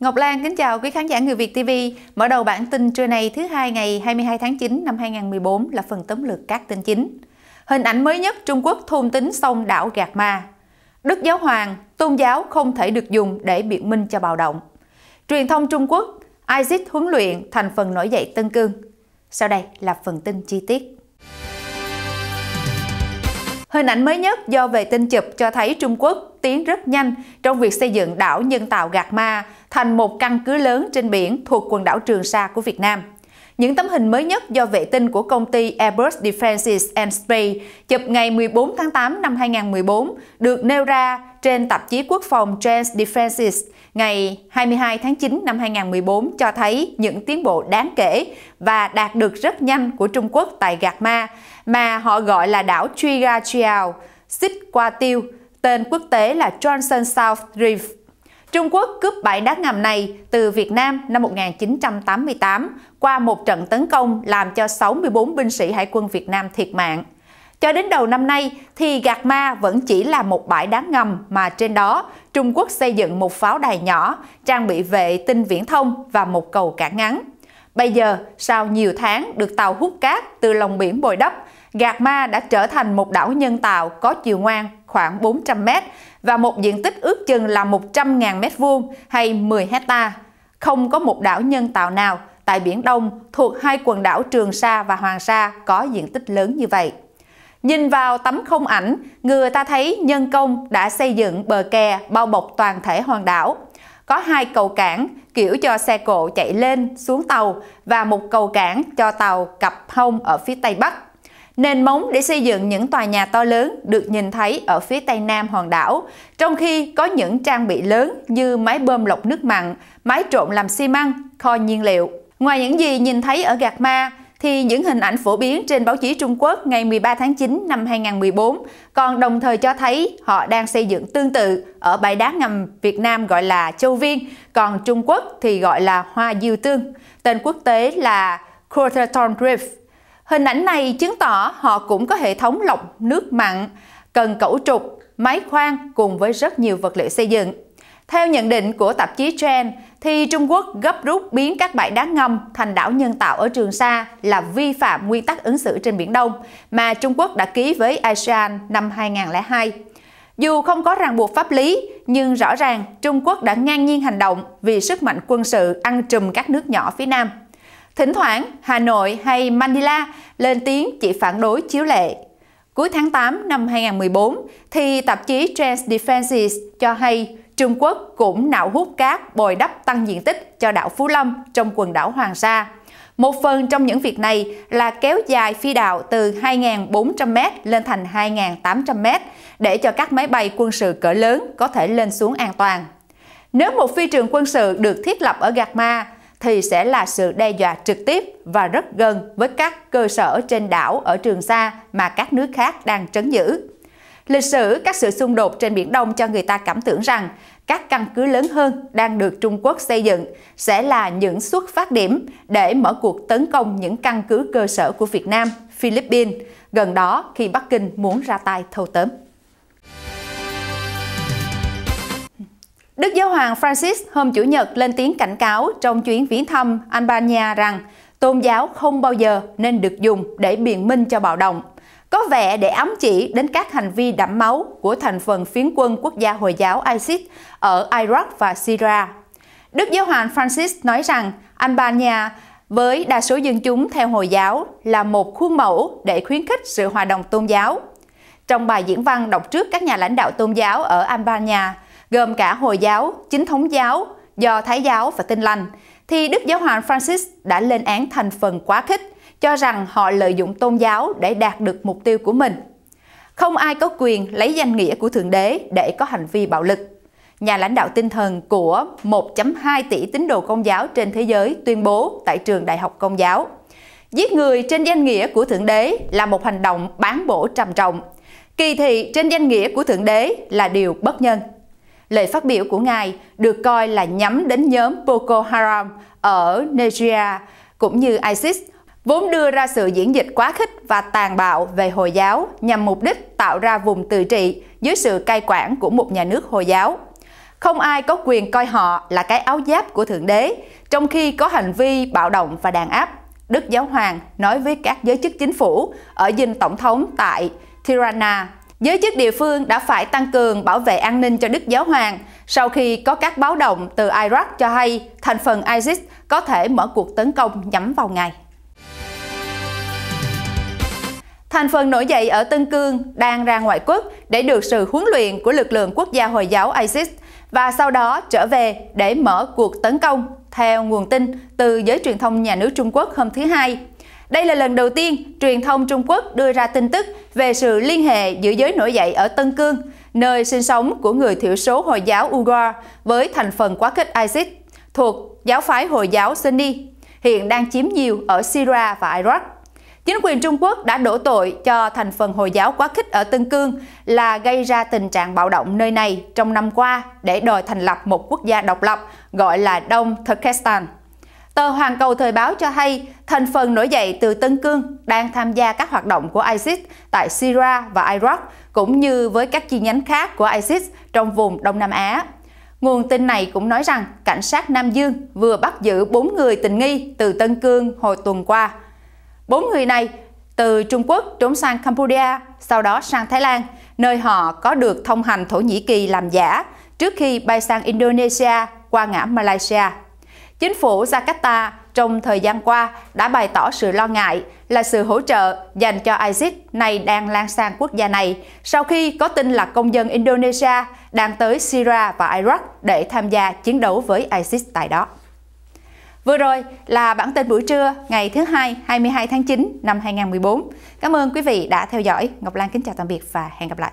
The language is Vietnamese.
Ngọc Lan kính chào quý khán giả Người Việt TV. Mở đầu bản tin trưa nay thứ hai ngày 22 tháng 9 năm 2014 là phần tóm lược các tin chính. Hình ảnh mới nhất Trung Quốc thôn tính sông đảo Gạt Ma. Đức Giáo Hoàng, tôn giáo không thể được dùng để biện minh cho bạo động. Truyền thông Trung Quốc, ISIS huấn luyện thành phần nổi dậy Tân Cương. Sau đây là phần tin chi tiết. Hình ảnh mới nhất do vệ tinh chụp cho thấy Trung Quốc tiến rất nhanh trong việc xây dựng đảo nhân tạo Gạt Ma thành một căn cứ lớn trên biển thuộc quần đảo Trường Sa của Việt Nam. Những tấm hình mới nhất do vệ tinh của công ty Airbus Defenses and Space chụp ngày 14 tháng 8 năm 2014 được nêu ra trên tạp chí quốc phòng Trans Defenses ngày 22 tháng 9 năm 2014 cho thấy những tiến bộ đáng kể và đạt được rất nhanh của Trung Quốc tại Gạc Ma mà họ gọi là đảo Triga Chiao, Xích Qua Tiêu, tên quốc tế là Johnson South Reef Trung Quốc cướp bãi đá ngầm này từ Việt Nam năm 1988 qua một trận tấn công làm cho 64 binh sĩ Hải quân Việt Nam thiệt mạng. Cho đến đầu năm nay thì Gạc Ma vẫn chỉ là một bãi đá ngầm mà trên đó Trung Quốc xây dựng một pháo đài nhỏ, trang bị vệ tinh viễn thông và một cầu cảng ngắn. Bây giờ, sau nhiều tháng được tàu hút cát từ lòng biển bồi đắp, Gạc Ma đã trở thành một đảo nhân tạo có chiều ngoan khoảng 400 m và một diện tích ước chừng là 100.000 m2 hay 10 hecta. Không có một đảo nhân tạo nào tại Biển Đông thuộc hai quần đảo Trường Sa và Hoàng Sa có diện tích lớn như vậy. Nhìn vào tấm không ảnh, người ta thấy nhân công đã xây dựng bờ kè bao bọc toàn thể hoàng đảo. Có hai cầu cảng kiểu cho xe cộ chạy lên, xuống tàu và một cầu cảng cho tàu cập hông ở phía Tây Bắc. Nền móng để xây dựng những tòa nhà to lớn được nhìn thấy ở phía tây nam hòn đảo, trong khi có những trang bị lớn như máy bơm lọc nước mặn, máy trộn làm xi măng, kho nhiên liệu. Ngoài những gì nhìn thấy ở Gạc Ma, thì những hình ảnh phổ biến trên báo chí Trung Quốc ngày 13 tháng 9 năm 2014 còn đồng thời cho thấy họ đang xây dựng tương tự ở bãi đá ngầm Việt Nam gọi là Châu Viên, còn Trung Quốc thì gọi là Hoa Diêu Tương. Tên quốc tế là Quarterton Drift. Hình ảnh này chứng tỏ họ cũng có hệ thống lọc nước mặn, cần cẩu trục, máy khoan cùng với rất nhiều vật liệu xây dựng. Theo nhận định của tạp chí Trend, thì Trung Quốc gấp rút biến các bãi đá ngầm thành đảo nhân tạo ở Trường Sa là vi phạm nguyên tắc ứng xử trên Biển Đông mà Trung Quốc đã ký với ASEAN năm 2002. Dù không có ràng buộc pháp lý, nhưng rõ ràng Trung Quốc đã ngang nhiên hành động vì sức mạnh quân sự ăn trùm các nước nhỏ phía Nam. Thỉnh thoảng, Hà Nội hay Manila lên tiếng chỉ phản đối chiếu lệ. Cuối tháng 8 năm 2014, thì tạp chí Trans Defenses cho hay Trung Quốc cũng nạo hút cát bồi đắp tăng diện tích cho đảo Phú Lâm trong quần đảo Hoàng Sa. Một phần trong những việc này là kéo dài phi đạo từ 2.400m lên thành 2.800m để cho các máy bay quân sự cỡ lớn có thể lên xuống an toàn. Nếu một phi trường quân sự được thiết lập ở Gạc Ma, thì sẽ là sự đe dọa trực tiếp và rất gần với các cơ sở trên đảo ở Trường Sa mà các nước khác đang trấn giữ. Lịch sử các sự xung đột trên Biển Đông cho người ta cảm tưởng rằng các căn cứ lớn hơn đang được Trung Quốc xây dựng sẽ là những xuất phát điểm để mở cuộc tấn công những căn cứ cơ sở của Việt Nam, Philippines, gần đó khi Bắc Kinh muốn ra tay thâu tóm. Đức Giáo hoàng Francis hôm Chủ nhật lên tiếng cảnh cáo trong chuyến viếng thăm Albania rằng tôn giáo không bao giờ nên được dùng để biện minh cho bạo động, có vẻ để ám chỉ đến các hành vi đẫm máu của thành phần phiến quân quốc gia Hồi giáo ISIS ở Iraq và Syria. Đức Giáo hoàng Francis nói rằng Albania với đa số dân chúng theo Hồi giáo là một khuôn mẫu để khuyến khích sự hòa đồng tôn giáo. Trong bài diễn văn đọc trước các nhà lãnh đạo tôn giáo ở Albania, gồm cả Hồi giáo, Chính thống giáo, do Thái giáo và Tin lành, thì Đức Giáo hoàng Francis đã lên án thành phần quá khích, cho rằng họ lợi dụng tôn giáo để đạt được mục tiêu của mình. Không ai có quyền lấy danh nghĩa của Thượng Đế để có hành vi bạo lực. Nhà lãnh đạo tinh thần của 1.2 tỷ tín đồ công giáo trên thế giới tuyên bố tại trường Đại học Công giáo. Giết người trên danh nghĩa của Thượng Đế là một hành động bán bổ trầm trọng. Kỳ thị trên danh nghĩa của Thượng Đế là điều bất nhân. Lời phát biểu của ngài được coi là nhắm đến nhóm Boko Haram ở Nigeria cũng như ISIS, vốn đưa ra sự diễn dịch quá khích và tàn bạo về Hồi giáo nhằm mục đích tạo ra vùng tự trị dưới sự cai quản của một nhà nước Hồi giáo. Không ai có quyền coi họ là cái áo giáp của Thượng Đế, trong khi có hành vi bạo động và đàn áp. Đức Giáo Hoàng nói với các giới chức chính phủ ở dinh tổng thống tại Tirana Giới chức địa phương đã phải tăng cường bảo vệ an ninh cho Đức Giáo Hoàng sau khi có các báo động từ Iraq cho hay thành phần ISIS có thể mở cuộc tấn công nhắm vào ngày. Thành phần nổi dậy ở Tân Cương đang ra ngoại quốc để được sự huấn luyện của lực lượng quốc gia Hồi giáo ISIS và sau đó trở về để mở cuộc tấn công, theo nguồn tin từ giới truyền thông nhà nước Trung Quốc hôm thứ Hai. Đây là lần đầu tiên truyền thông Trung Quốc đưa ra tin tức về sự liên hệ giữa giới nổi dậy ở Tân Cương, nơi sinh sống của người thiểu số Hồi giáo Uyghur với thành phần quá khích ISIS thuộc giáo phái Hồi giáo Sunni, hiện đang chiếm nhiều ở Syria và Iraq. Chính quyền Trung Quốc đã đổ tội cho thành phần Hồi giáo quá khích ở Tân Cương là gây ra tình trạng bạo động nơi này trong năm qua để đòi thành lập một quốc gia độc lập gọi là Đông Turkestan. Tờ Hoàn Cầu Thời báo cho hay thành phần nổi dậy từ Tân Cương đang tham gia các hoạt động của ISIS tại Syria và Iraq, cũng như với các chi nhánh khác của ISIS trong vùng Đông Nam Á. Nguồn tin này cũng nói rằng cảnh sát Nam Dương vừa bắt giữ 4 người tình nghi từ Tân Cương hồi tuần qua. Bốn người này từ Trung Quốc trốn sang Campuchia, sau đó sang Thái Lan, nơi họ có được thông hành Thổ Nhĩ Kỳ làm giả trước khi bay sang Indonesia qua ngã Malaysia. Chính phủ Jakarta trong thời gian qua đã bày tỏ sự lo ngại là sự hỗ trợ dành cho ISIS này đang lan sang quốc gia này sau khi có tin là công dân Indonesia đang tới Syria và Iraq để tham gia chiến đấu với ISIS tại đó. Vừa rồi là bản tin buổi trưa ngày thứ hai 22 tháng 9 năm 2014. Cảm ơn quý vị đã theo dõi. Ngọc Lan kính chào tạm biệt và hẹn gặp lại.